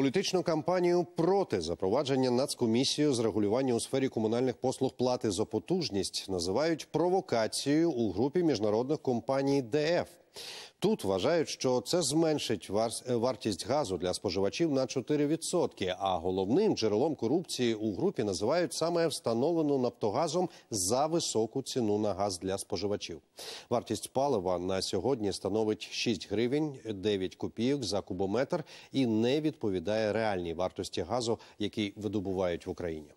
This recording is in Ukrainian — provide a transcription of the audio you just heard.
політичну кампанію проти запровадження нацкомісію з регулювання у сфері комунальних послуг плати за потужність називають провокацією у групі міжнародних компаній ДФ. Тут вважають, що це зменшить е, вартість газу для споживачів на 4%, А головним джерелом корупції у групі називають саме встановлену Нафтогазом за високу ціну на газ для споживачів. Вартість палива на сьогодні становить 6 гривень 9 копійок за кубометр і не відповідає реальній вартості газу, який видобувають в Україні.